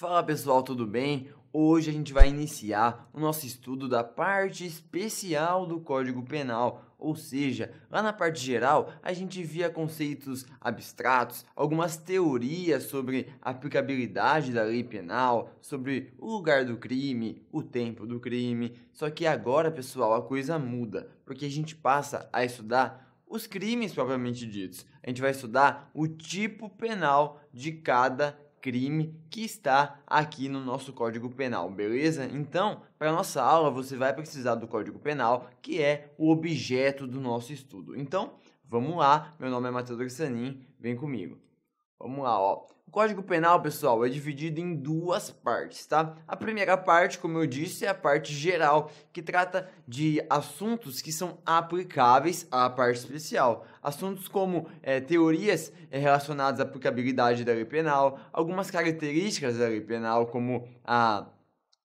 Fala pessoal, tudo bem? Hoje a gente vai iniciar o nosso estudo da parte especial do Código Penal, ou seja, lá na parte geral a gente via conceitos abstratos, algumas teorias sobre a aplicabilidade da lei penal, sobre o lugar do crime, o tempo do crime. Só que agora, pessoal, a coisa muda, porque a gente passa a estudar os crimes propriamente ditos. A gente vai estudar o tipo penal de cada crime que está aqui no nosso Código Penal, beleza? Então, para nossa aula, você vai precisar do Código Penal, que é o objeto do nosso estudo. Então, vamos lá. Meu nome é Matheus Orsanin, vem comigo. Vamos lá, ó. O Código Penal, pessoal, é dividido em duas partes, tá? A primeira parte, como eu disse, é a parte geral, que trata de assuntos que são aplicáveis à parte especial. Assuntos como é, teorias eh, relacionadas à aplicabilidade da lei penal, algumas características da lei penal, como a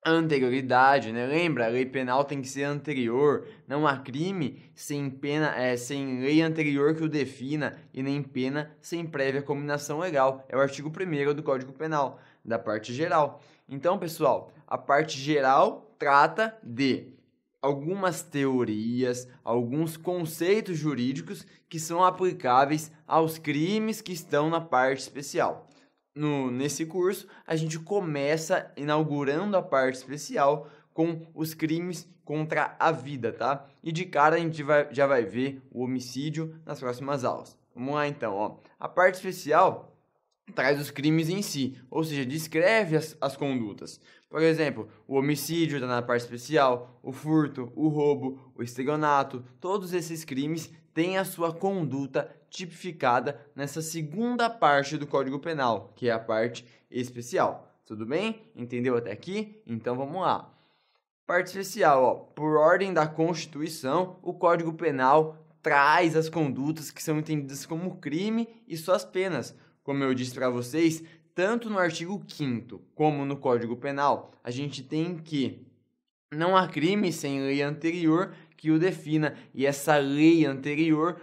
anterioridade, né? Lembra, a lei penal tem que ser anterior. Não há crime sem pena, é, sem lei anterior que o defina e nem pena sem prévia combinação legal. É o artigo 1 do Código Penal, da parte geral. Então, pessoal, a parte geral trata de algumas teorias, alguns conceitos jurídicos que são aplicáveis aos crimes que estão na parte especial no, nesse curso, a gente começa inaugurando a parte especial com os crimes contra a vida, tá? E de cara a gente vai, já vai ver o homicídio nas próximas aulas. Vamos lá então, ó. A parte especial traz os crimes em si, ou seja, descreve as, as condutas. Por exemplo, o homicídio está na parte especial, o furto, o roubo, o estelionato, todos esses crimes têm a sua conduta tipificada nessa segunda parte do Código Penal, que é a parte especial. Tudo bem? Entendeu até aqui? Então vamos lá. Parte especial, ó, por ordem da Constituição, o Código Penal traz as condutas que são entendidas como crime e suas penas como eu disse para vocês, tanto no artigo 5 como no Código Penal, a gente tem que não há crime sem lei anterior que o defina, e essa lei anterior,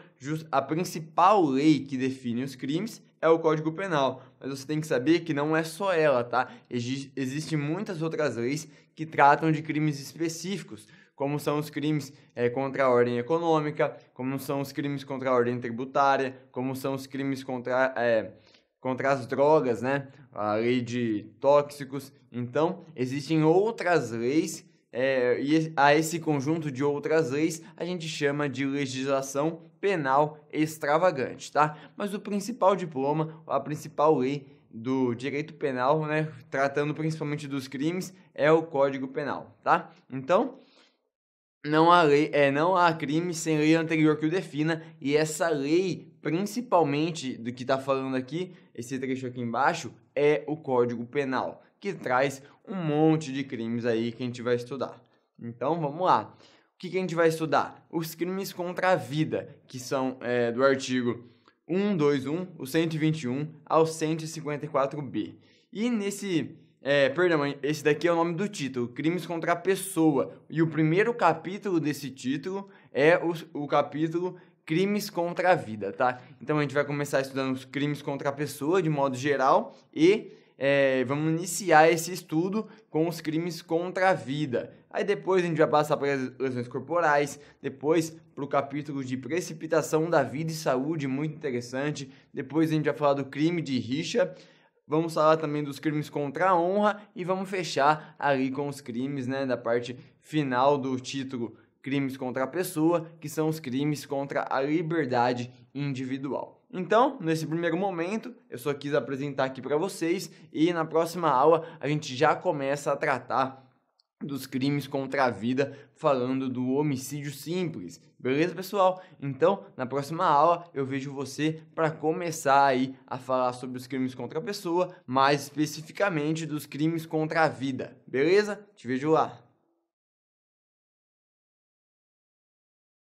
a principal lei que define os crimes, é o Código Penal. Mas você tem que saber que não é só ela, tá? Existem muitas outras leis que tratam de crimes específicos como são os crimes é, contra a ordem econômica, como são os crimes contra a ordem tributária, como são os crimes contra, é, contra as drogas, né? a lei de tóxicos. Então, existem outras leis, é, e a esse conjunto de outras leis a gente chama de legislação penal extravagante, tá? Mas o principal diploma, a principal lei do direito penal, né, tratando principalmente dos crimes, é o Código Penal, tá? Então, não há lei, é, não há crime sem lei anterior que o defina, e essa lei, principalmente do que está falando aqui, esse trecho aqui embaixo, é o Código Penal, que traz um monte de crimes aí que a gente vai estudar. Então vamos lá. O que, que a gente vai estudar? Os crimes contra a vida, que são é, do artigo 121, o 121 ao 154b. E nesse é, perdão, esse daqui é o nome do título, Crimes contra a Pessoa. E o primeiro capítulo desse título é o, o capítulo Crimes contra a Vida, tá? Então a gente vai começar estudando os crimes contra a pessoa de modo geral e é, vamos iniciar esse estudo com os crimes contra a vida. Aí depois a gente vai passar para as lesões corporais, depois para o capítulo de precipitação da vida e saúde, muito interessante. Depois a gente vai falar do crime de rixa. Vamos falar também dos crimes contra a honra e vamos fechar ali com os crimes, né, da parte final do título crimes contra a pessoa, que são os crimes contra a liberdade individual. Então, nesse primeiro momento, eu só quis apresentar aqui para vocês e na próxima aula a gente já começa a tratar dos crimes contra a vida, falando do homicídio simples. Beleza, pessoal? Então, na próxima aula eu vejo você para começar aí a falar sobre os crimes contra a pessoa, mais especificamente dos crimes contra a vida. Beleza? Te vejo lá.